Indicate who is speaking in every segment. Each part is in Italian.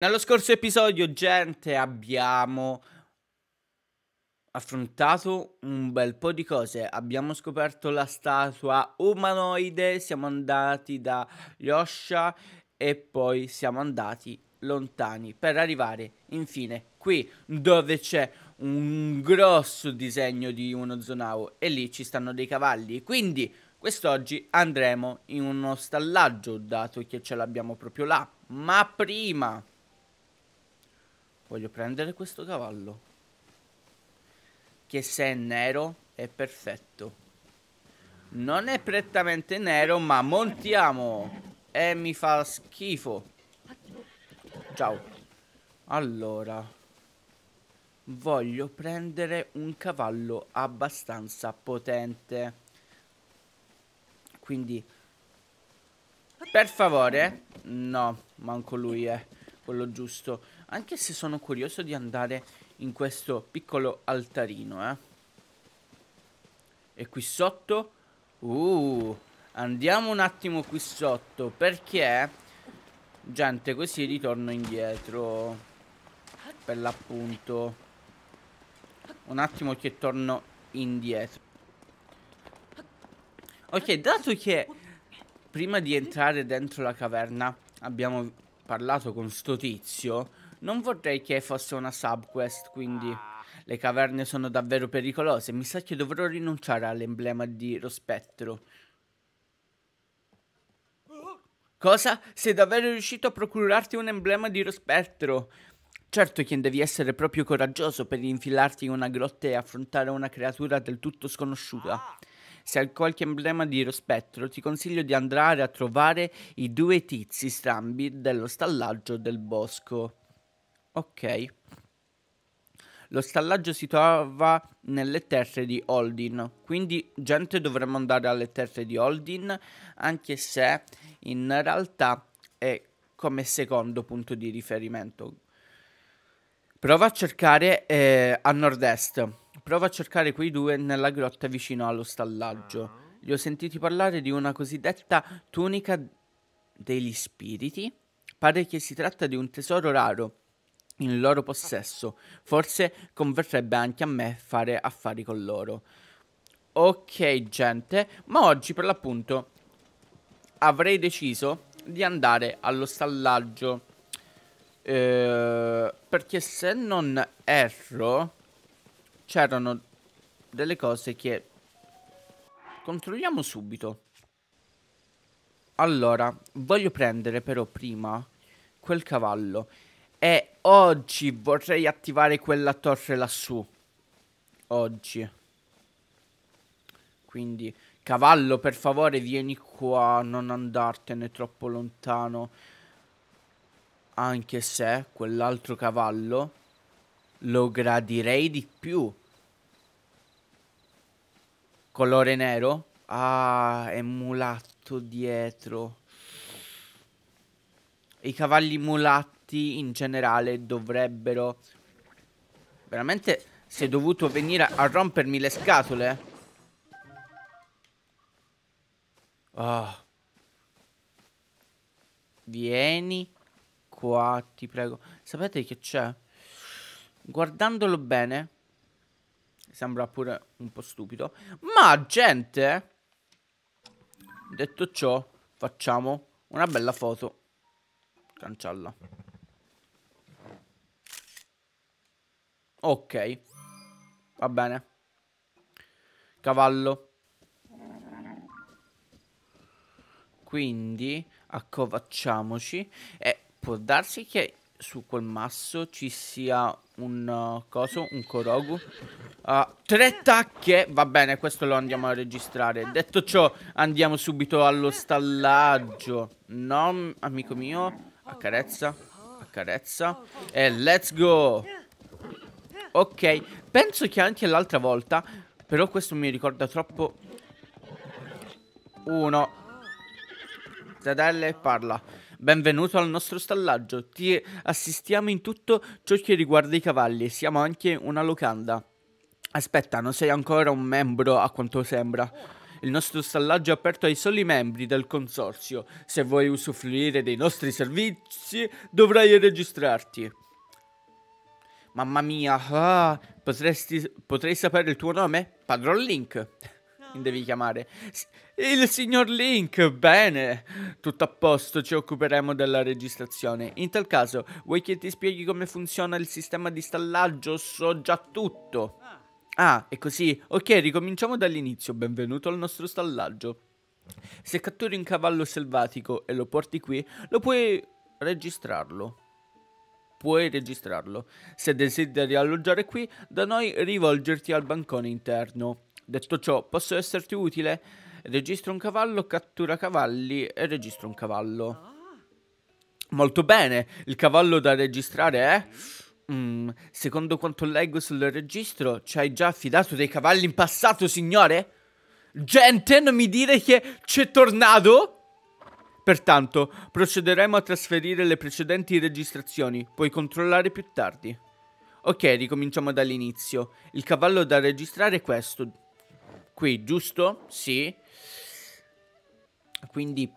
Speaker 1: Nello scorso episodio, gente, abbiamo affrontato un bel po' di cose. Abbiamo scoperto la statua umanoide, siamo andati da Yosha e poi siamo andati lontani per arrivare infine qui dove c'è un grosso disegno di uno zonau e lì ci stanno dei cavalli. Quindi quest'oggi andremo in uno stallaggio dato che ce l'abbiamo proprio là. Ma prima... Voglio prendere questo cavallo. Che se è nero è perfetto. Non è prettamente nero, ma montiamo. E mi fa schifo. Ciao. Allora. Voglio prendere un cavallo abbastanza potente. Quindi... Per favore. No, manco lui è quello giusto. Anche se sono curioso di andare in questo piccolo altarino, eh. E qui sotto? Uh, andiamo un attimo qui sotto, perché... Gente, così ritorno indietro. Per l'appunto. Un attimo che torno indietro. Ok, dato che prima di entrare dentro la caverna abbiamo parlato con sto tizio non vorrei che fosse una subquest, quindi... Le caverne sono davvero pericolose, mi sa che dovrò rinunciare all'emblema di Rospettro. Cosa? Sei davvero riuscito a procurarti un emblema di Rospettro? Certo che devi essere proprio coraggioso per infilarti in una grotta e affrontare una creatura del tutto sconosciuta. Se hai qualche emblema di Rospettro, ti consiglio di andare a trovare i due tizi strambi dello stallaggio del bosco. Ok. Lo stallaggio si trova nelle terre di Holdin, quindi gente dovremmo andare alle terre di Holdin, anche se in realtà è come secondo punto di riferimento. Prova a cercare eh, a nord-est, prova a cercare quei due nella grotta vicino allo stallaggio. Gli ho sentiti parlare di una cosiddetta tunica degli spiriti. Pare che si tratta di un tesoro raro in loro possesso. Forse converrebbe anche a me fare affari con loro. Ok, gente, ma oggi per l'appunto avrei deciso di andare allo stallaggio. Eh, perché se non erro, c'erano delle cose che... Controlliamo subito. Allora, voglio prendere però prima quel cavallo. E oggi vorrei attivare quella torre lassù. Oggi. Quindi, cavallo, per favore, vieni qua. Non andartene troppo lontano. Anche se quell'altro cavallo lo gradirei di più. Colore nero? Ah, è mulatto dietro. I cavalli mulatti arti in generale dovrebbero... Veramente si è dovuto venire a rompermi le scatole? Oh. Vieni qua, ti prego. Sapete che c'è? Guardandolo bene, sembra pure un po' stupido. Ma, gente, detto ciò, facciamo una bella foto. Cancialla Ok. Va bene. Cavallo. Quindi accovacciamoci. E può darsi che su quel masso ci sia un uh, coso, un Korogu. Uh, tre tacche. Va bene, questo lo andiamo a registrare. Detto ciò, andiamo subito allo stallaggio. No, amico mio. Accarezza. Accarezza. E let's go. Ok, penso che anche l'altra volta, però questo mi ricorda troppo... Uno. Zadelle, parla. Benvenuto al nostro stallaggio. Ti assistiamo in tutto ciò che riguarda i cavalli. Siamo anche una locanda. Aspetta, non sei ancora un membro a quanto sembra. Il nostro stallaggio è aperto ai soli membri del consorzio. Se vuoi usufruire dei nostri servizi, dovrai registrarti. Mamma mia, ah, potresti, potrei sapere il tuo nome? Padron Link. Mi devi chiamare. Il signor Link, bene. Tutto a posto, ci occuperemo della registrazione. In tal caso, vuoi che ti spieghi come funziona il sistema di stallaggio? So già tutto. Ah. ah, è così. Ok, ricominciamo dall'inizio. Benvenuto al nostro stallaggio. Se catturi un cavallo selvatico e lo porti qui, lo puoi registrarlo puoi registrarlo. Se desideri alloggiare qui, da noi rivolgerti al bancone interno. Detto ciò, posso esserti utile? Registro un cavallo, cattura cavalli e registro un cavallo. Molto bene, il cavallo da registrare è... Mm, secondo quanto leggo sul registro, ci hai già affidato dei cavalli in passato, signore? Gente, non mi dire che c'è tornato? Pertanto, procederemo a trasferire le precedenti registrazioni, puoi controllare più tardi. Ok, ricominciamo dall'inizio. Il cavallo da registrare è questo. Qui, giusto? Sì. Quindi,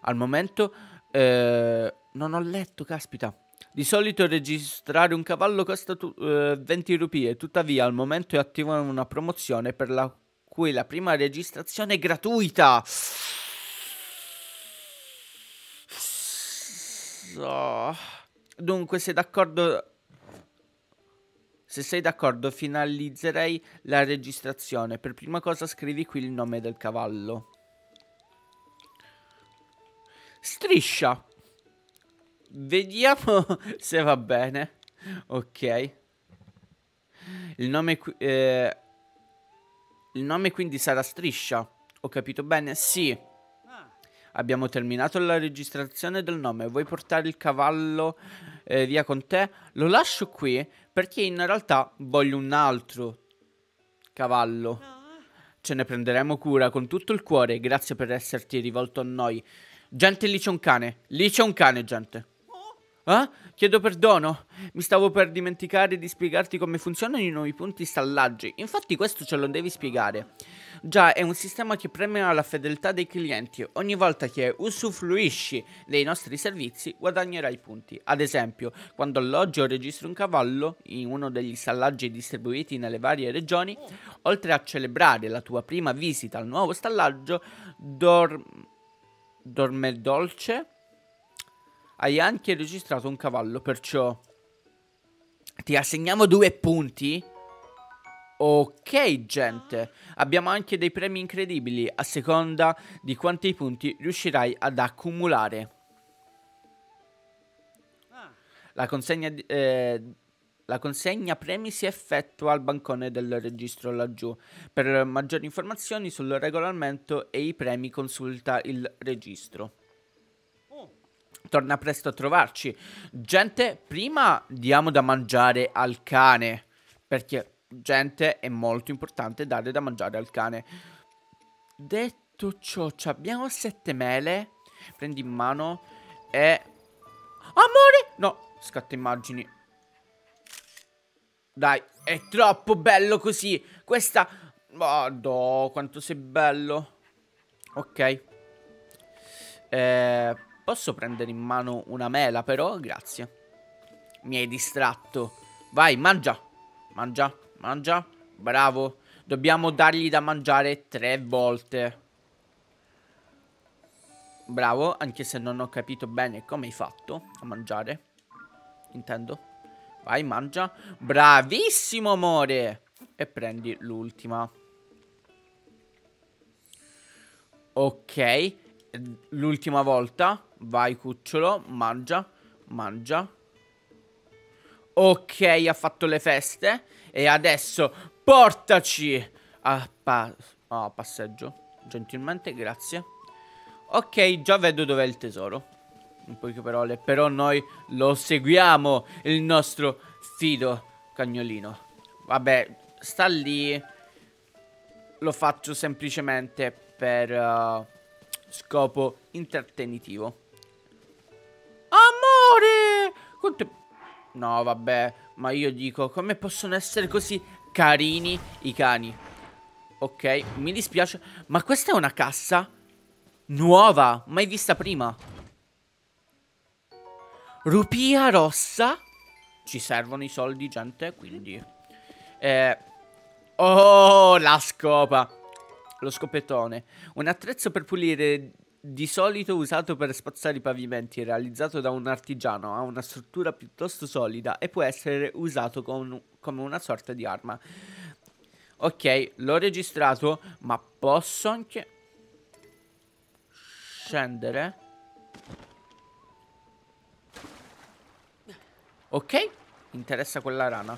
Speaker 1: al momento... Eh, non ho letto, caspita. Di solito registrare un cavallo costa eh, 20 rupie, tuttavia al momento è attiva una promozione per la cui la prima registrazione è gratuita. so. Dunque, sei d'accordo? Se sei d'accordo, finalizzerei la registrazione. Per prima cosa scrivi qui il nome del cavallo. Striscia. Vediamo se va bene. Ok. Il nome, eh, il nome quindi sarà striscia. Ho capito bene? Sì. Abbiamo terminato la registrazione del nome. Vuoi portare il cavallo eh, via con te? Lo lascio qui perché in realtà voglio un altro cavallo. Ce ne prenderemo cura con tutto il cuore. Grazie per esserti rivolto a noi. Gente, lì c'è un cane. Lì c'è un cane, gente. Ah? Chiedo perdono, mi stavo per dimenticare di spiegarti come funzionano i nuovi punti stallaggi. Infatti questo ce lo devi spiegare. Già, è un sistema che premia la fedeltà dei clienti. Ogni volta che usufruisci dei nostri servizi guadagnerai punti. Ad esempio, quando alloggio o registro un cavallo in uno degli stallaggi distribuiti nelle varie regioni, oltre a celebrare la tua prima visita al nuovo stallaggio, dor... dorme dolce hai anche registrato un cavallo, perciò ti assegniamo due punti. Ok, gente, abbiamo anche dei premi incredibili a seconda di quanti punti riuscirai ad accumulare. La consegna, eh, la consegna premi si effettua al bancone del registro laggiù. Per maggiori informazioni sul regolamento e i premi consulta il registro torna presto a trovarci. Gente, prima diamo da mangiare al cane, perché gente è molto importante dare da mangiare al cane. Detto ciò, abbiamo sette mele, prendi in mano e... Amore! No, scatta immagini. Dai, è troppo bello così. Questa... Vado, quanto sei bello. Ok. Eh... Posso prendere in mano una mela però? Grazie. Mi hai distratto. Vai, mangia. Mangia, mangia. Bravo. Dobbiamo dargli da mangiare tre volte. Bravo, anche se non ho capito bene come hai fatto a mangiare. Intendo. Vai, mangia. Bravissimo, amore. E prendi l'ultima. Ok. L'ultima volta. Vai cucciolo, mangia, mangia. Ok, ha fatto le feste. E adesso portaci a pa oh, passeggio. Gentilmente, grazie. Ok, già vedo dov'è il tesoro. In poche parole, però noi lo seguiamo, il nostro fido cagnolino. Vabbè, sta lì. Lo faccio semplicemente per uh, scopo intrattenitivo. Quanto... No, vabbè, ma io dico, come possono essere così carini i cani? Ok, mi dispiace, ma questa è una cassa nuova, mai vista prima. Rupia rossa. Ci servono i soldi, gente, quindi... Eh... Oh, la scopa. Lo scopettone. Un attrezzo per pulire di solito usato per spazzare i pavimenti, realizzato da un artigiano, ha una struttura piuttosto solida e può essere usato con, come una sorta di arma. Ok, l'ho registrato, ma posso anche scendere. Ok, interessa quella rana.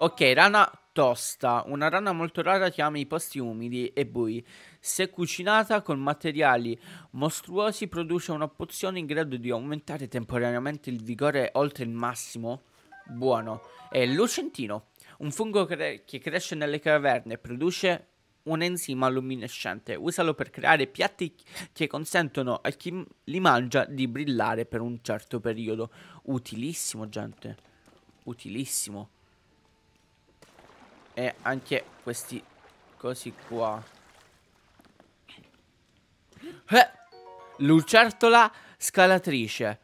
Speaker 1: Ok, rana tosta, una rana molto rara che ama i posti umidi e bui. Se cucinata con materiali mostruosi produce una pozione in grado di aumentare temporaneamente il vigore oltre il massimo. Buono. E lucentino, un fungo cre che cresce nelle caverne, produce un enzima luminescente. Usalo per creare piatti che consentono a chi li mangia di brillare per un certo periodo. Utilissimo, gente. Utilissimo. E anche questi Così qua eh! Lucertola scalatrice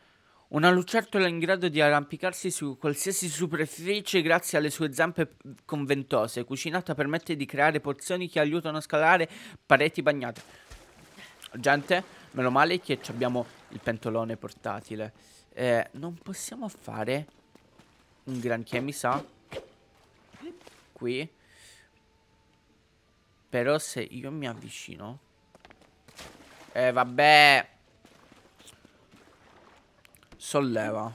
Speaker 1: Una lucertola in grado di arrampicarsi su qualsiasi superficie grazie alle sue zampe conventose Cucinata permette di creare porzioni che aiutano a scalare pareti bagnate Gente, meno male che abbiamo il pentolone portatile eh, Non possiamo fare un granché mi sa qui. Però se io mi avvicino... Eh, vabbè. Solleva.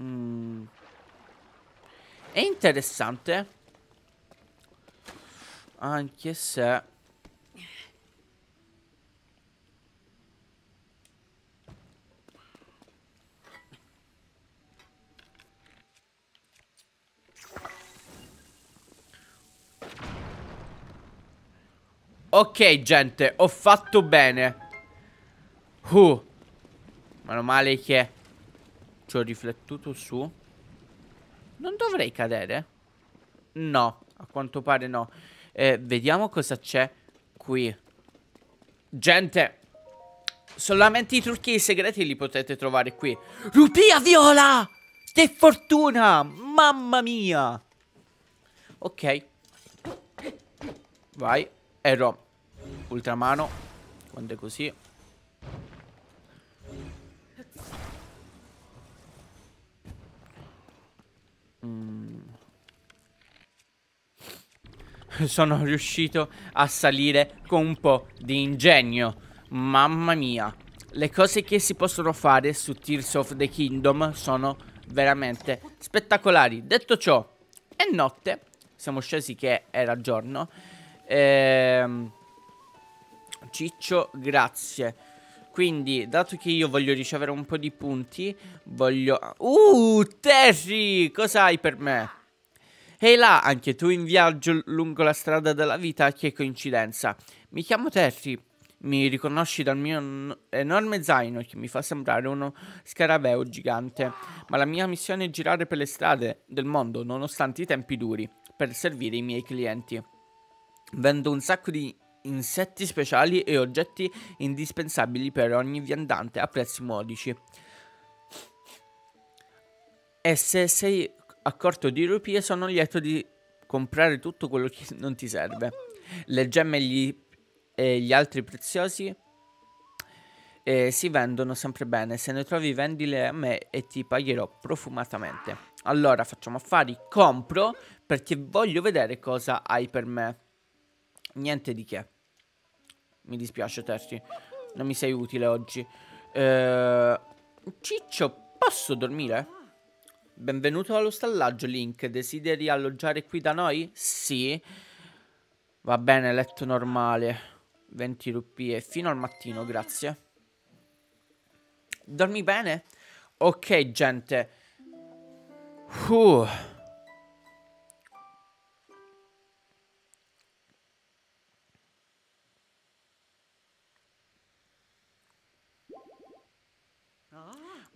Speaker 1: Mm. È interessante. Anche se... Ok, gente, ho fatto bene. Uh. Meno male che ci ho riflettuto su. Non dovrei cadere? No, a quanto pare no. Eh, vediamo cosa c'è qui. Gente, solamente i trucchi segreti li potete trovare qui. Rupia viola! Che fortuna! Mamma mia! Ok. Vai. Ero. Ultramano, quando è così. Mm. Sono riuscito a salire con un po' di ingegno. Mamma mia. Le cose che si possono fare su Tears of the Kingdom sono veramente spettacolari. Detto ciò, è notte. Siamo scesi che era giorno. Ehm... Ciccio, grazie. Quindi, dato che io voglio ricevere un po' di punti, voglio... Uh, Terry, cos'hai per me? Ehi là, anche tu in viaggio lungo la strada della vita, che coincidenza. Mi chiamo Terry, mi riconosci dal mio enorme zaino che mi fa sembrare uno scarabeo gigante, ma la mia missione è girare per le strade del mondo nonostante i tempi duri, per servire i miei clienti. Vendo un sacco di insetti speciali e oggetti indispensabili per ogni viandante a prezzi modici. E se sei accorto di rupie sono lieto di comprare tutto quello che non ti serve. Le gemme e gli, e gli altri preziosi eh, si vendono sempre bene. Se ne trovi vendile a me e ti pagherò profumatamente. Allora facciamo affari, compro perché voglio vedere cosa hai per me. Niente di che. Mi dispiace, Terzi. Non mi sei utile oggi. Eh, Ciccio, posso dormire? Benvenuto allo stallaggio, Link. Desideri alloggiare qui da noi? Sì. Va bene, letto normale. 20 rupie. Fino al mattino, grazie. Dormi bene? Ok, gente. Uh.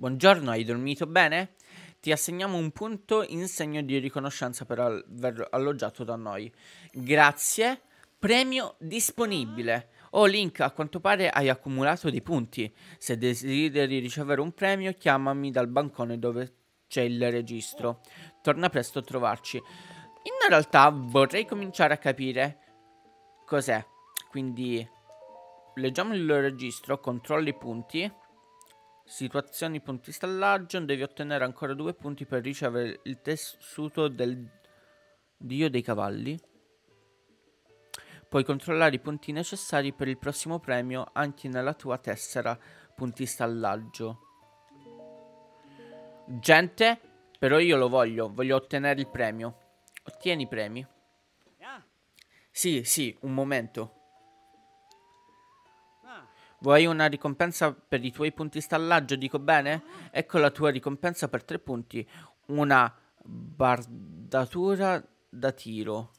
Speaker 1: Buongiorno, hai dormito bene? Ti assegniamo un punto in segno di riconoscenza per aver alloggiato da noi. Grazie. Premio disponibile. Oh Link, a quanto pare hai accumulato dei punti. Se desideri ricevere un premio, chiamami dal bancone dove c'è il registro. Torna presto a trovarci. In realtà vorrei cominciare a capire cos'è. Quindi leggiamo il registro, controlli i punti. Situazioni punti stallaggio, devi ottenere ancora due punti per ricevere il tessuto del dio dei cavalli. Puoi controllare i punti necessari per il prossimo premio anche nella tua tessera punti stallaggio. Gente, però io lo voglio, voglio ottenere il premio. Ottieni i premi. Sì, sì, un momento. Vuoi una ricompensa per i tuoi punti stallaggio, dico bene? Ecco la tua ricompensa per tre punti. Una bardatura da tiro.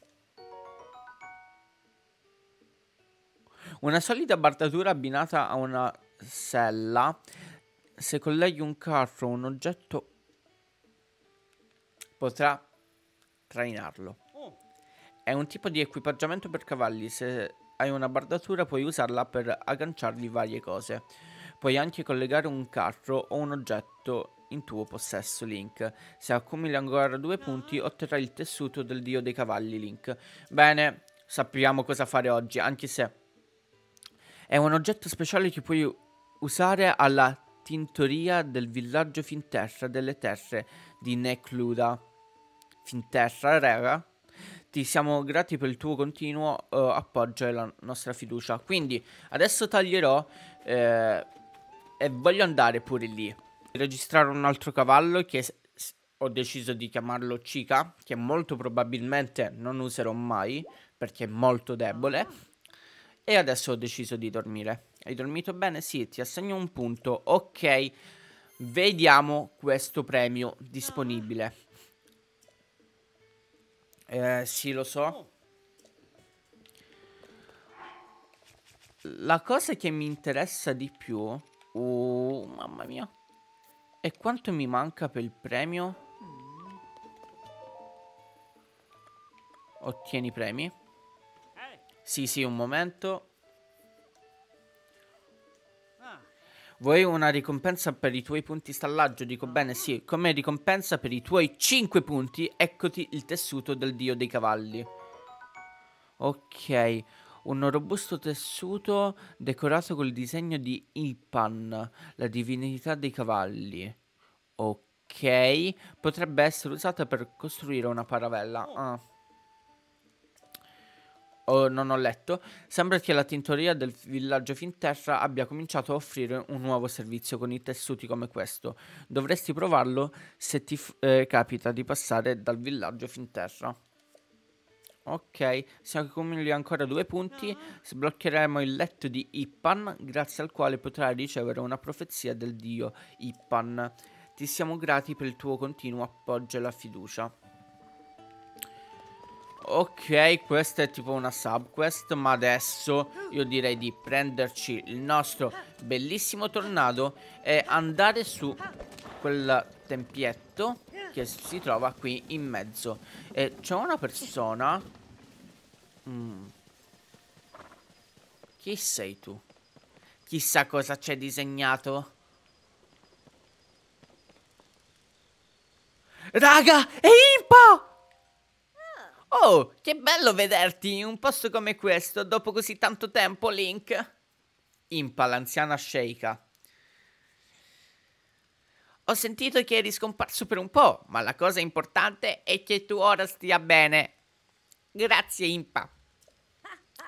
Speaker 1: Una solida bardatura abbinata a una sella. Se colleghi un carro o un oggetto potrà trainarlo. Oh. È un tipo di equipaggiamento per cavalli. Se hai una bardatura puoi usarla per agganciargli varie cose. Puoi anche collegare un carro o un oggetto in tuo possesso Link. Se accumuli ancora due punti otterrai il tessuto del dio dei cavalli Link. Bene, sappiamo cosa fare oggi, anche se è un oggetto speciale che puoi usare alla tintoria del villaggio Finterra delle terre di Necluda. Finterra, raga? Ti siamo grati per il tuo continuo uh, appoggio e la nostra fiducia. Quindi adesso taglierò eh, e voglio andare pure lì. Registrare un altro cavallo che ho deciso di chiamarlo Chica, che molto probabilmente non userò mai perché è molto debole. E adesso ho deciso di dormire. Hai dormito bene? Sì, ti assegno un punto. Ok, vediamo questo premio disponibile. Eh, sì, lo so. Oh. La cosa che mi interessa di più... Oh, mamma mia. E quanto mi manca per il premio? Ottieni premi. Eh. Sì, sì, un momento. Vuoi una ricompensa per i tuoi punti stallaggio? Dico bene, sì. Come ricompensa per i tuoi 5 punti, eccoti il tessuto del dio dei cavalli. Ok. Un robusto tessuto decorato col disegno di Ipan, la divinità dei cavalli. Ok. Potrebbe essere usata per costruire una paravella. Ah o non ho letto, sembra che la tintoria del villaggio Finterra abbia cominciato a offrire un nuovo servizio con i tessuti come questo. Dovresti provarlo se ti eh, capita di passare dal villaggio Finterra. Ok, siamo accumuli ancora due punti, sbloccheremo il letto di Ippan, grazie al quale potrai ricevere una profezia del dio Ippan. Ti siamo grati per il tuo continuo appoggio e la fiducia. Ok, questa è tipo una subquest, ma adesso io direi di prenderci il nostro bellissimo tornado e andare su quel tempietto che si trova qui in mezzo. E c'è una persona... Mm. Chi sei tu? Chissà cosa c'è disegnato. Raga, è Impa! Oh, che bello vederti in un posto come questo dopo così tanto tempo, Link. Impa, l'anziana sceika. Ho sentito che eri scomparso per un po', ma la cosa importante è che tu ora stia bene. Grazie, Impa.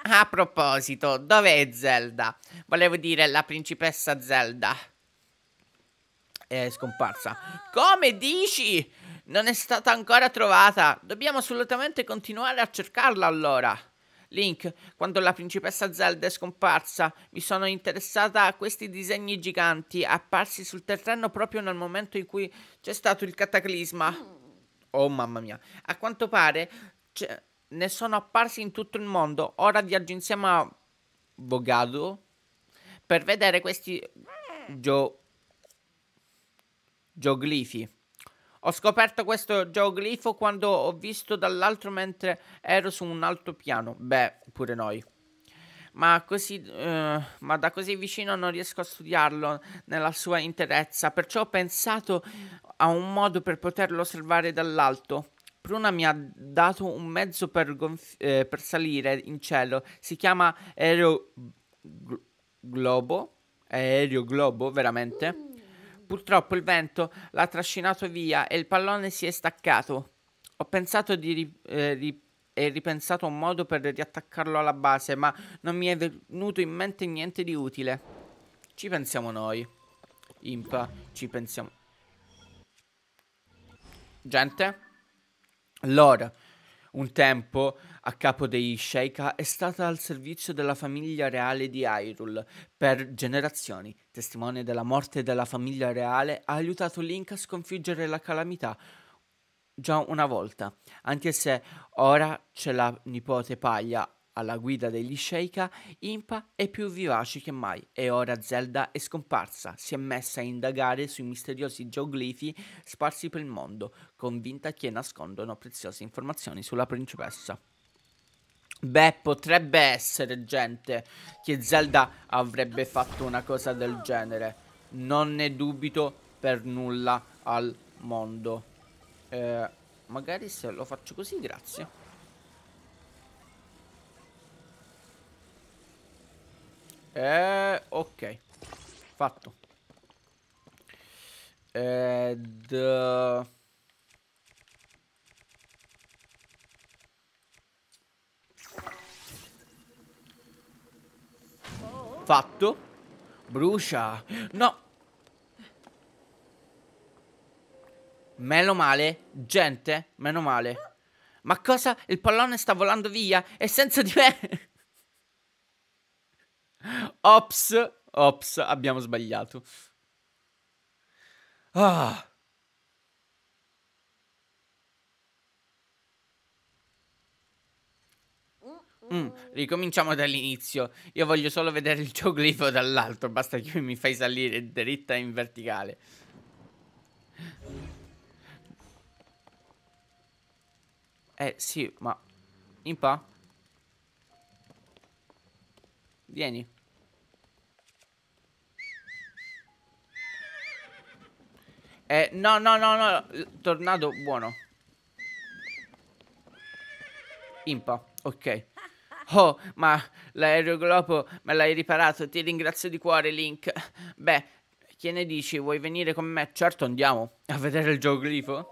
Speaker 1: A proposito, dov'è Zelda? Volevo dire la principessa Zelda. È scomparsa. Come dici? Non è stata ancora trovata. Dobbiamo assolutamente continuare a cercarla allora. Link, quando la principessa Zelda è scomparsa, mi sono interessata a questi disegni giganti apparsi sul terreno proprio nel momento in cui c'è stato il cataclisma. Oh mamma mia, a quanto pare cioè, ne sono apparsi in tutto il mondo. Ora viaggio insieme a Vogado per vedere questi gio... gioglifi. Ho scoperto questo geoglifo quando ho visto dall'altro mentre ero su un piano. Beh, pure noi. Ma, così, eh, ma, da così vicino non riesco a studiarlo nella sua interezza, perciò ho pensato a un modo per poterlo osservare dall'alto. Pruna mi ha dato un mezzo per, eh, per salire in cielo, si chiama Globo. Aereo Globo, veramente. Purtroppo il vento l'ha trascinato via e il pallone si è staccato. Ho pensato di, ri eh, ri e ripensato a un modo per riattaccarlo alla base, ma non mi è venuto in mente niente di utile. Ci pensiamo noi. Impa, ci pensiamo. Gente? Lore, un tempo a capo dei Sheikha, è stata al servizio della famiglia reale di Hyrule per generazioni. Testimone della morte della famiglia reale, ha aiutato Link a sconfiggere la calamità già una volta, anche se ora c'è la nipote Paglia alla guida degli Sheikah, Impa è più vivace che mai e ora Zelda è scomparsa, si è messa a indagare sui misteriosi geoglifi sparsi per il mondo, convinta che nascondono preziose informazioni sulla principessa. Beh, potrebbe essere, gente, che Zelda avrebbe fatto una cosa del genere. Non ne dubito per nulla al mondo. Eh, magari se lo faccio così, grazie. Eh, ok. Fatto. Ed... Fatto. Brucia. No. Meno male. Gente, meno male. Ma cosa? Il pallone sta volando via? E senza di me. Ops, ops, abbiamo sbagliato. Ah. Mm, ricominciamo dall'inizio. Io voglio solo vedere il tuo glifo dall'alto. Basta che mi fai salire dritta in verticale. Eh sì, ma... Impa? Vieni. Eh, no, no, no, no. Tornado buono. Impa, ok. Oh, ma l'aeroglobo me l'hai riparato. Ti ringrazio di cuore, Link. Beh, che ne dici? Vuoi venire con me? Certo, andiamo a vedere il geoglifo.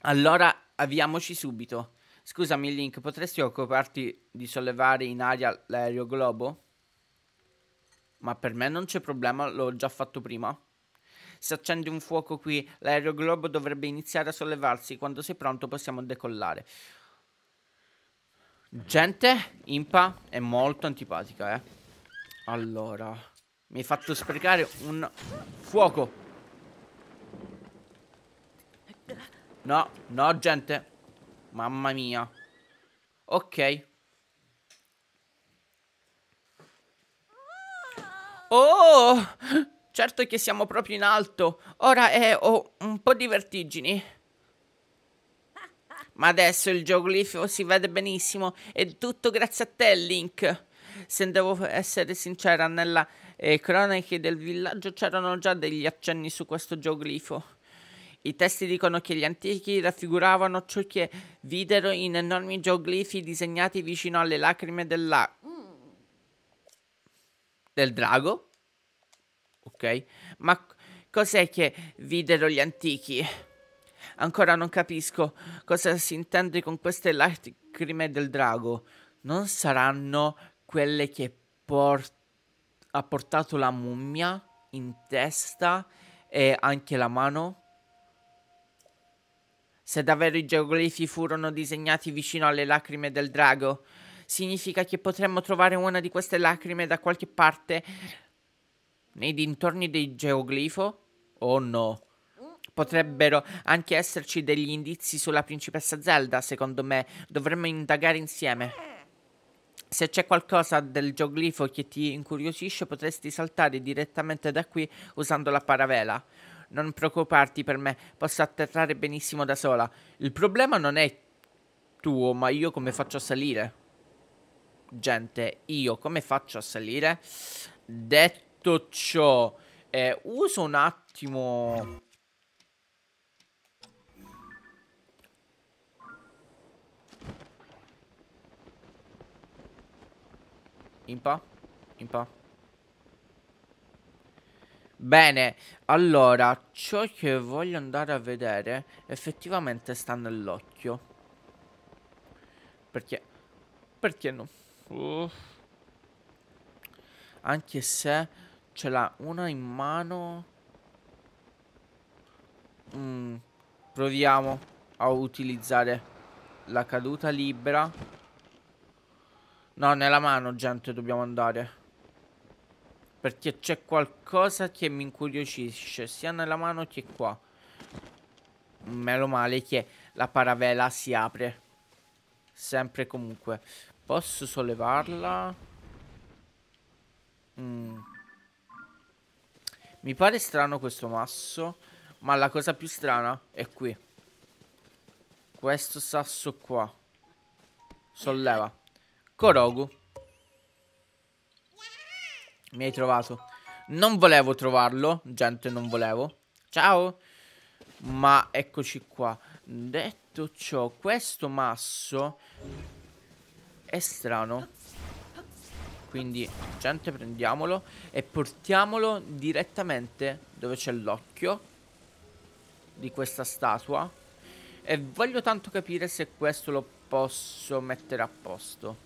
Speaker 1: Allora, avviamoci subito. Scusami, Link, potresti occuparti di sollevare in aria l'aeroglobo? Ma per me non c'è problema, l'ho già fatto prima. Si accende un fuoco qui, l'aeroglobo dovrebbe iniziare a sollevarsi. Quando sei pronto possiamo decollare. Gente, Impa è molto antipatica, eh. Allora, mi hai fatto sprecare un fuoco. No, no, gente. Mamma mia. Ok. Oh! Certo che siamo proprio in alto. Ora è... ho un po' di vertigini. Ma adesso il geoglifo si vede benissimo. È tutto grazie a te, Link. Se devo essere sincera, nella eh, cronache del villaggio c'erano già degli accenni su questo geoglifo. I testi dicono che gli antichi raffiguravano ciò che videro in enormi geoglifi disegnati vicino alle lacrime del, mm. del drago Ok? Ma cos'è che videro gli antichi? Ancora non capisco cosa si intende con queste lacrime del drago. Non saranno quelle che port ha portato la mummia in testa e anche la mano? Se davvero i geoglifi furono disegnati vicino alle lacrime del drago, significa che potremmo trovare una di queste lacrime da qualche parte nei dintorni del geoglifo? Oh no. Potrebbero anche esserci degli indizi sulla principessa Zelda, secondo me. Dovremmo indagare insieme. Se c'è qualcosa del geoglifo che ti incuriosisce, potresti saltare direttamente da qui usando la paravela. Non preoccuparti per me, posso atterrare benissimo da sola. Il problema non è tuo, ma io come faccio a salire? Gente, io come faccio a salire? Detto detto ciò, eh, uso un attimo... Impa? Impa? Bene, allora, ciò che voglio andare a vedere effettivamente sta nell'occhio. Perché? Perché no? Uff. Anche se... Ce l'ha una in mano. Mm, proviamo a utilizzare la caduta libera. No, nella mano, gente, dobbiamo andare. Perché c'è qualcosa che mi incuriosisce, sia nella mano che qua. Meno male che la paravela si apre. Sempre comunque. Posso sollevarla? Mm. Mi pare strano questo masso, ma la cosa più strana è qui. Questo sasso qua. Solleva. Korogu. Mi hai trovato. Non volevo trovarlo, gente, non volevo. Ciao. Ma eccoci qua. Detto ciò, questo masso è strano. Quindi gente prendiamolo e portiamolo direttamente dove c'è l'occhio di questa statua. E voglio tanto capire se questo lo posso mettere a posto.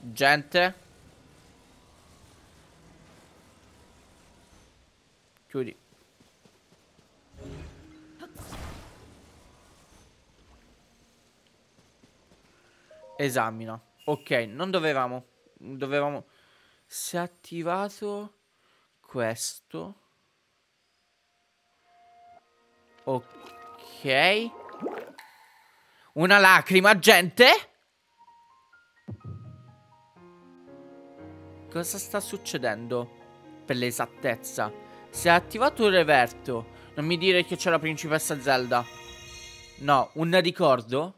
Speaker 1: Gente Chiudi Esamina. Ok, non dovevamo. Dovevamo... Si è attivato questo. Ok. Una lacrima, gente. Cosa sta succedendo? Per l'esattezza. Si è attivato il reverto. Non mi dire che c'è la principessa Zelda. No, un ricordo?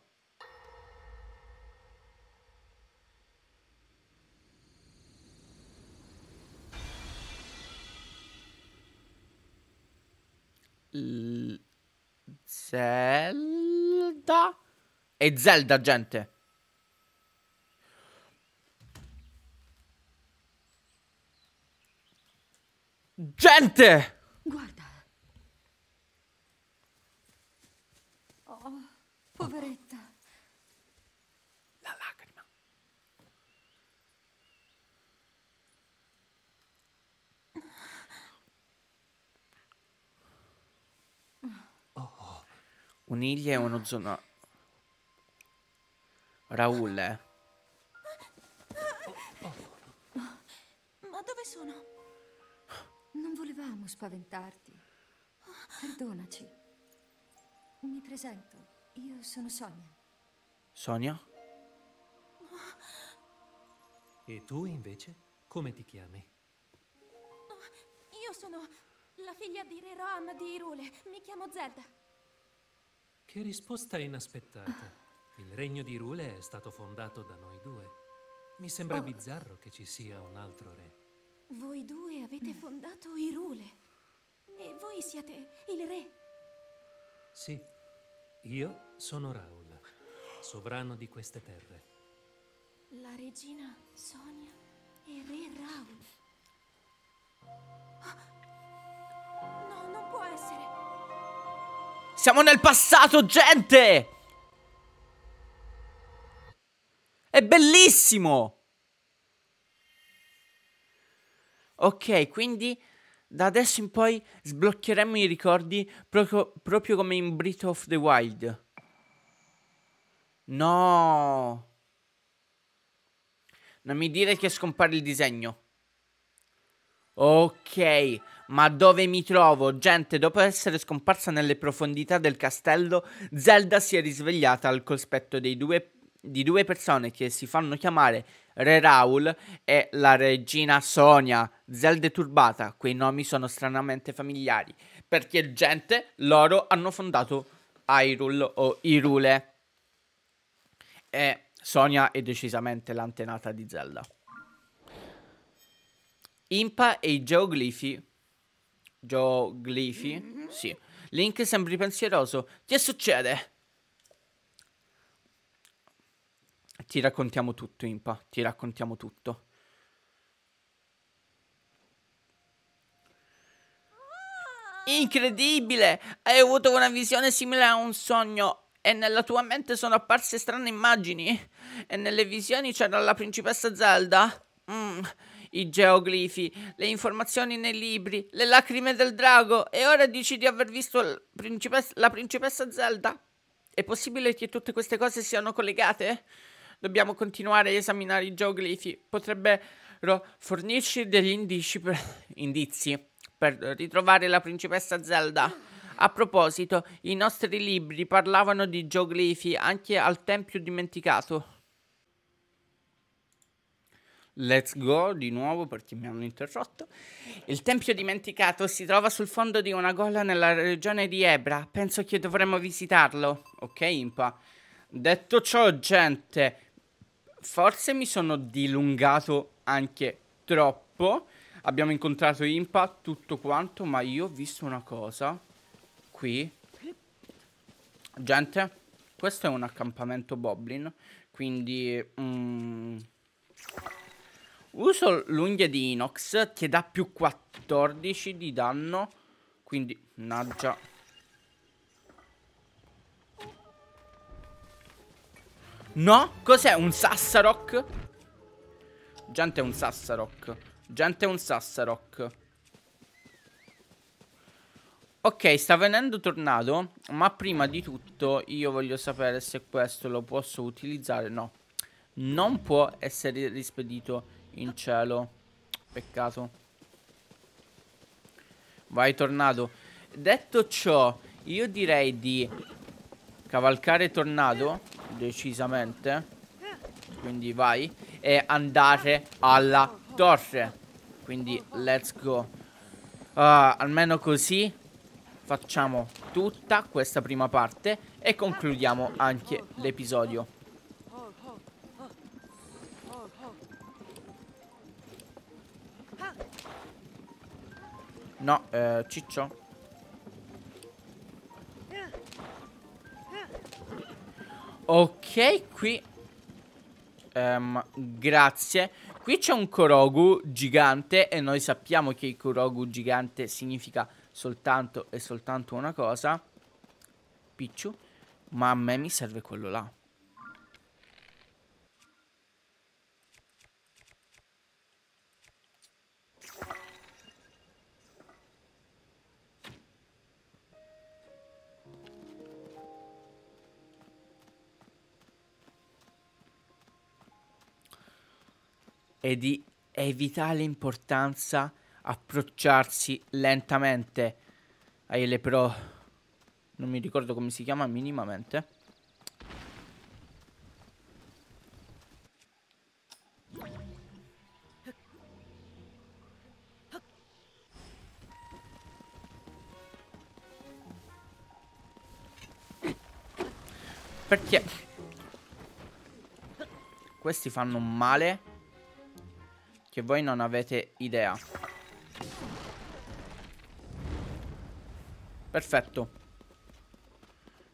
Speaker 1: Zelda e Zelda, gente. Gente! Guarda. Oh, poveretto. Uniglie e uno zono... Raul, eh. Ma dove sono? Non volevamo spaventarti. Perdonaci. Mi presento. Io sono Sonia. Sonia? E tu invece? Come ti chiami? Io sono la figlia di Reroam di Irule. Mi chiamo Zelda. Che risposta inaspettata. Il regno di Rule è stato fondato da noi due. Mi sembra oh. bizzarro che ci sia un altro re. Voi due avete fondato i Rule. E voi siete il re. Sì, io sono Raul, sovrano di queste terre. La regina Sonia e re Raul. Ah, no, non può essere. Siamo nel passato, gente! È bellissimo! Ok, quindi da adesso in poi sbloccheremo i ricordi proprio, proprio come in Breath of the Wild. No! Non mi dire che scompare il disegno. Ok, ma dove mi trovo? Gente, dopo essere scomparsa nelle profondità del castello, Zelda si è risvegliata al cospetto due, di due persone che si fanno chiamare Re Raul e la regina Sonia. Zelda è turbata, quei nomi sono stranamente familiari, perché gente, loro hanno fondato Hyrule o Irule. E Sonia è decisamente l'antenata di Zelda. Impa e i geoglifi Geoglifi? Mm-hmm. Sì. Link sembri pensieroso. Che succede? Ti raccontiamo tutto, Impa. Ti raccontiamo tutto. Incredibile! Hai avuto una visione simile a un sogno e nella tua mente sono apparse strane immagini e nelle visioni c'era la principessa Zelda. Mm i geoglifi, le informazioni nei libri, le lacrime del drago e ora dici di aver visto principessa, la principessa Zelda? È possibile che tutte queste cose siano collegate? Dobbiamo continuare a esaminare i geoglifi. Potrebbero fornirci degli indici per, indizi per ritrovare la principessa Zelda. A proposito, i nostri libri parlavano di geoglifi anche al tempio dimenticato. Let's go di nuovo perché mi hanno interrotto. Il Tempio dimenticato si trova sul fondo di una gola nella regione di Ebra. Penso che dovremmo visitarlo. Ok, Impa. Detto ciò, gente, forse mi sono dilungato anche troppo. Abbiamo incontrato Impa, tutto quanto, ma io ho visto una cosa qui. Gente, questo è un accampamento Boblin, quindi... Mm, Uso l'unghia di Inox che dà più 14 di danno. Quindi, naggia. No? Cos'è? Un Sassarok? Gente è un Sassarok. Gente è un Sassarok. Ok, sta venendo tornato, ma prima di tutto io voglio sapere se questo lo posso utilizzare. No, non può essere rispedito in cielo. Peccato. Vai, tornado. Detto ciò, io direi di cavalcare tornado, decisamente. Quindi vai. E andare alla torre. Quindi let's go. Uh, almeno così facciamo tutta questa prima parte e concludiamo anche l'episodio. No, eh, ciccio. Ok, qui... Um, grazie. Qui c'è un Korogu gigante e noi sappiamo che il Korogu gigante significa soltanto e soltanto una cosa. Picciu. Ma a me mi serve quello là. è di è vitale importanza approcciarsi lentamente alle pro. Non mi ricordo come si chiama minimamente. Perché questi fanno male che voi non avete idea Perfetto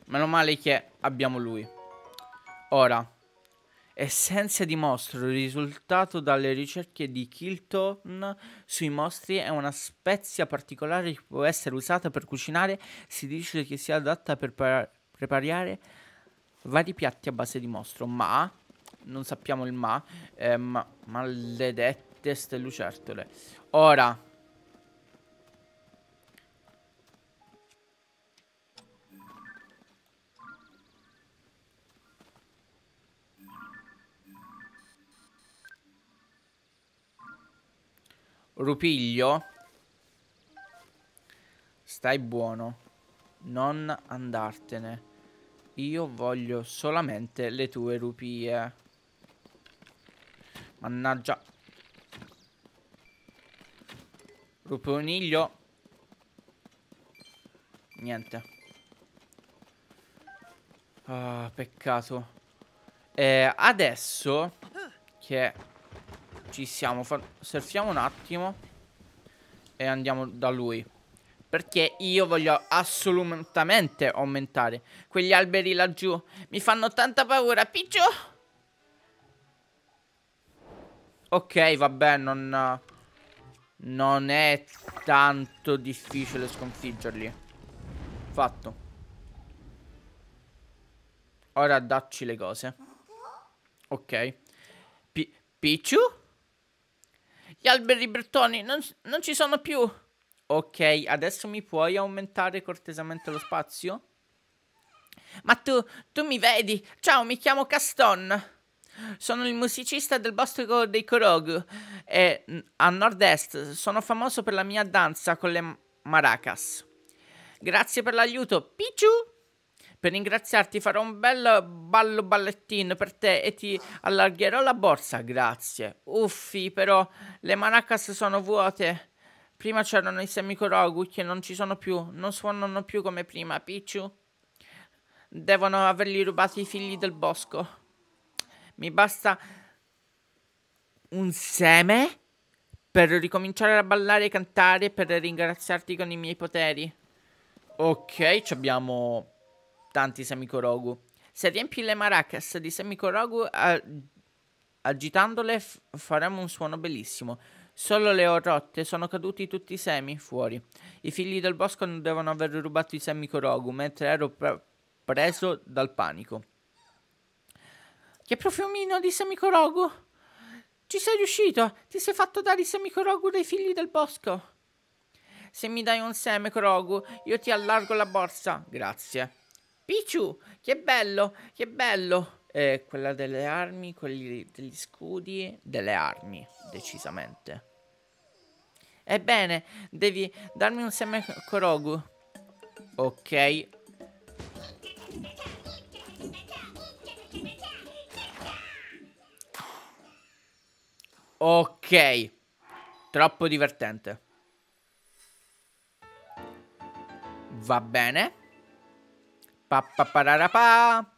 Speaker 1: Meno male che abbiamo lui Ora Essenze di mostro, risultato dalle ricerche di Kilton sui mostri, è una spezia particolare che può essere usata per cucinare, si dice che sia adatta per preparare vari piatti a base di mostro, ma non sappiamo il ma, eh, ma maledetto testa lucertole. Ora. Rupiglio. Stai buono. Non andartene. Io voglio solamente le tue rupie. Mannaggia. Gruppo coniglio. Niente. Ah, peccato. Eh, adesso che ci siamo, surfiamo un attimo e andiamo da lui. Perché io voglio assolutamente aumentare. Quegli alberi laggiù mi fanno tanta paura, piccio. Ok, vabbè, non... Non è tanto difficile sconfiggerli. Fatto. Ora dacci le cose. Ok. P Picciu? Gli alberi brettoni non, non ci sono più. Ok, adesso mi puoi aumentare cortesemente lo spazio? Ma tu, tu mi vedi? Ciao, mi chiamo Caston. Sono il musicista del bosco dei Korog e mm, a nord-est sono famoso per la mia danza con le maracas. Grazie per l'aiuto, Pichu! Per ringraziarti farò un bel ballo ballettino per te e ti allargherò la borsa, grazie. Uffi, però, le maracas sono vuote. Prima c'erano i semicorogu che non ci sono più, non suonano più come prima, Pichu. Devono averli rubati i figli del bosco. Mi basta un seme per ricominciare a ballare e cantare per ringraziarti con i miei poteri. Ok, abbiamo tanti semicorogu. Se riempi le maracas di semicorogu ag agitandole faremo un suono bellissimo. Solo le ho rotte, sono caduti tutti i semi fuori. I figli del bosco non devono aver rubato i semicorogu mentre ero pre preso dal panico. Che profumino di Semicorogu! Ci sei riuscito! Ti sei fatto dare i Semicorogu dei figli del bosco! Se mi dai un seme, Korogu, io ti allargo la borsa. Grazie. Picciu! che bello, che bello. Eh, quella delle armi, quelli degli scudi, delle armi, decisamente. Ebbene, devi darmi un seme, Korogu. Ok. Ok. Troppo divertente. Va bene. Pappapararapà.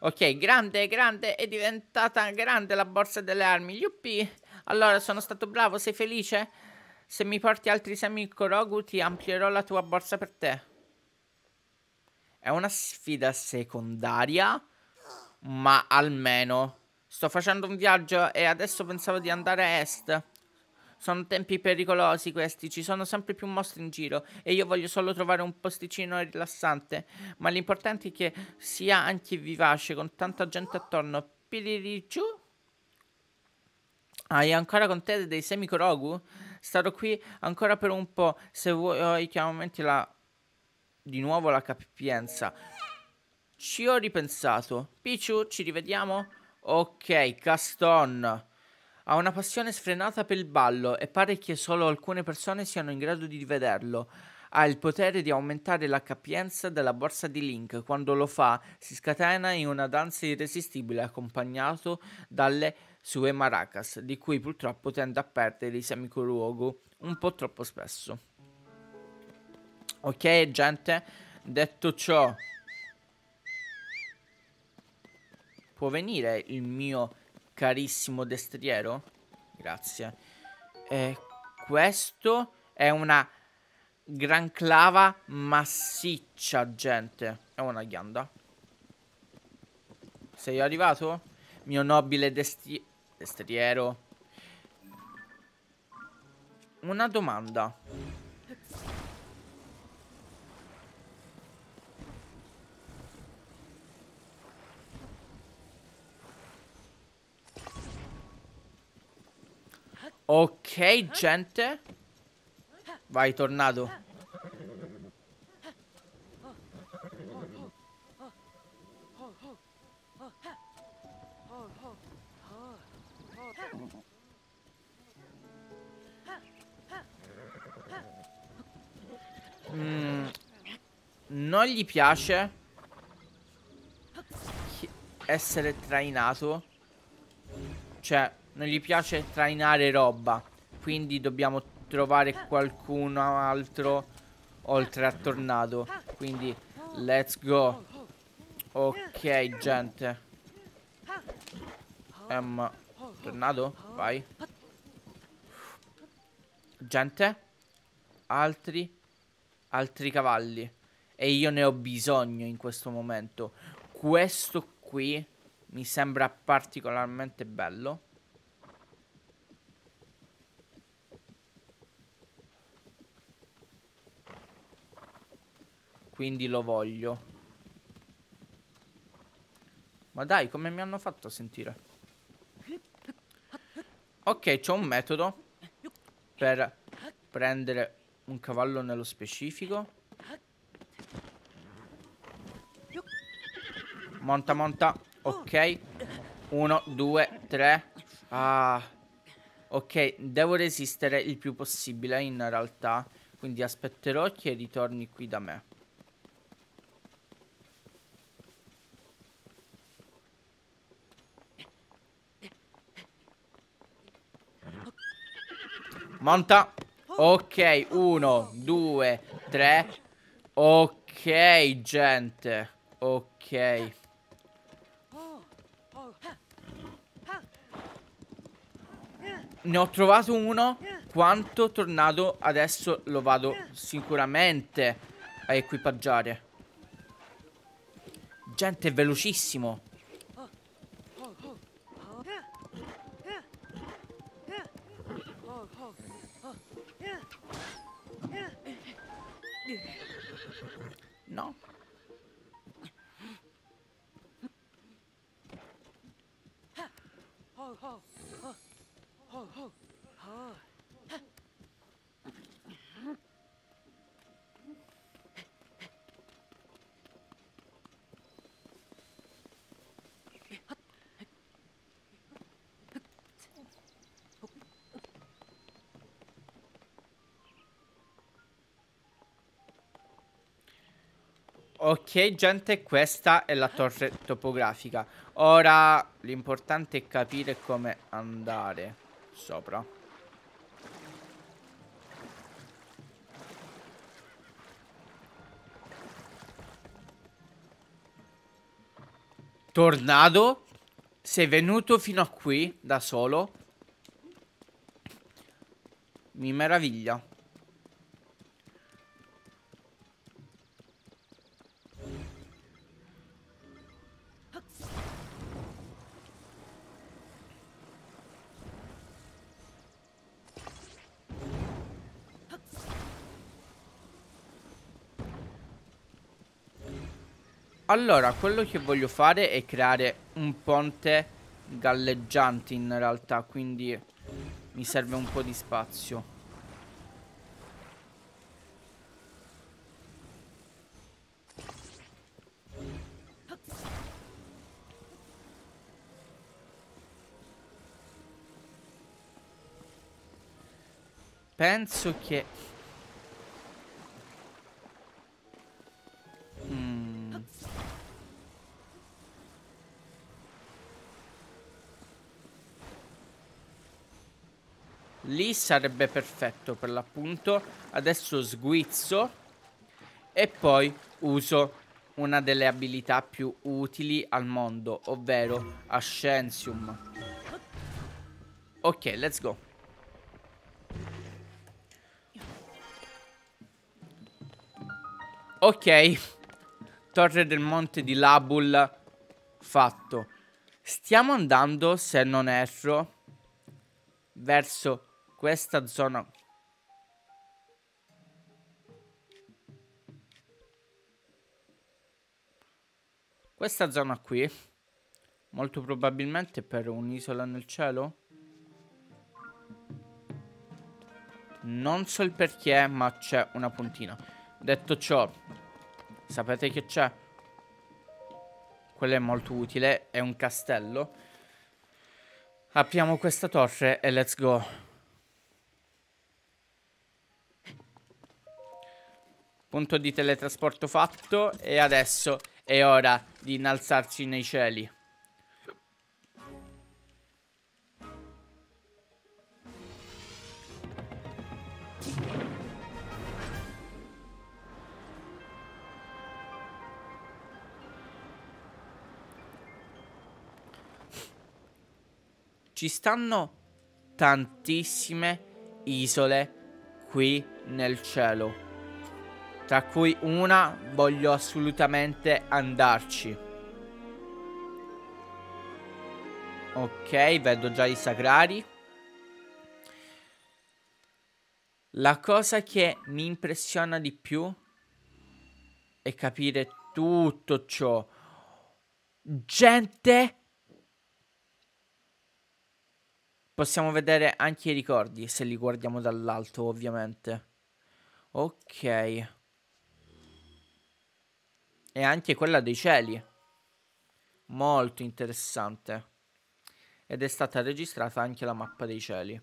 Speaker 1: Ok, grande, grande, è diventata grande la borsa delle armi. Yuppie. Allora, sono stato bravo, sei felice? Se mi porti altri semi Korogu ti amplierò la tua borsa per te. È una sfida secondaria, ma almeno Sto facendo un viaggio e adesso pensavo di andare a est. Sono tempi pericolosi questi, ci sono sempre più mostri in giro e io voglio solo trovare un posticino rilassante. Ma l'importante è che sia anche vivace con tanta gente attorno. Piririchu? Hai ancora con te dei semi Korogu? Starò qui ancora per un po' se vuoi che aumenti la... di nuovo la capienza. Ci ho ripensato. Pichu, ci rivediamo? Ok, Caston. Ha una passione sfrenata per il ballo e pare che solo alcune persone siano in grado di vederlo. Ha il potere di aumentare la capienza della borsa di Link. Quando lo fa, si scatena in una danza irresistibile accompagnato dalle sue maracas, di cui purtroppo tende a perdere i semicoruogo un po' troppo spesso. Ok, gente, detto ciò, Può venire il mio carissimo destriero? Grazie. E questo è una gran clava massiccia, gente. È una ghianda. Sei arrivato? Mio nobile destri destriero. Una domanda. Ok, gente. Vai, tornado. Mm, non gli piace essere trainato. Cioè, non gli piace trainare roba. Quindi dobbiamo trovare qualcun altro oltre a Tornado. Quindi, let's go. Ok, gente. Um, tornado, vai. Gente. Altri. Altri cavalli. E io ne ho bisogno in questo momento. Questo qui mi sembra particolarmente bello. Quindi lo voglio. Ma dai, come mi hanno fatto a sentire? Ok, c'è un metodo per prendere un cavallo nello specifico. Monta, monta. Ok. Uno, due, tre. Ah. Ok, devo resistere il più possibile in realtà. Quindi aspetterò che ritorni qui da me. Monta. Ok, uno, due, tre. Ok, gente. Ok. Ne ho trovato uno. Quanto tornato adesso lo vado sicuramente a equipaggiare. Gente, è velocissimo. Ok gente, questa è la torre topografica. Ora l'importante è capire come andare sopra. Tornado, sei venuto fino a qui da solo. Mi meraviglia. Allora, quello che voglio fare è creare un ponte galleggiante in realtà, quindi mi serve un po' di spazio. Penso che Lì sarebbe perfetto per l'appunto. Adesso sguizzo. E poi uso una delle abilità più utili al mondo, ovvero Ascensium. Ok, let's go. Ok, Torre del Monte di Labul fatto. Stiamo andando, se non erro, verso questa zona Questa zona qui Molto probabilmente per un'isola nel cielo Non so il perché ma c'è una puntina Detto ciò Sapete che c'è? Quello è molto utile È un castello Apriamo questa torre e let's go Punto di teletrasporto fatto e adesso è ora di innalzarci nei cieli. Ci stanno tantissime isole qui nel cielo. Tra cui una voglio assolutamente andarci. Ok, vedo già i sagrari. La cosa che mi impressiona di più è capire tutto ciò. Gente! Possiamo vedere anche i ricordi, se li guardiamo dall'alto, ovviamente. Ok e anche quella dei cieli. Molto interessante. Ed è stata registrata anche la mappa dei cieli.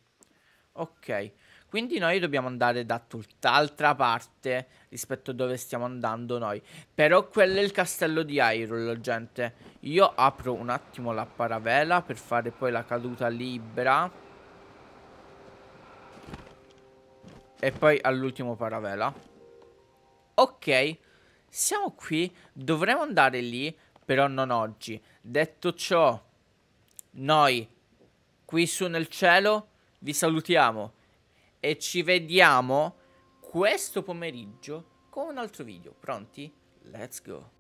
Speaker 1: Ok, quindi noi dobbiamo andare da tutt'altra parte rispetto a dove stiamo andando noi. Però quello è il castello di Hyrule, gente. Io apro un attimo la paravela per fare poi la caduta libera. E poi all'ultimo paravela. Ok. Siamo qui, dovremmo andare lì, però non oggi. Detto ciò, noi qui su nel cielo vi salutiamo e ci vediamo questo pomeriggio con un altro video. Pronti? Let's go!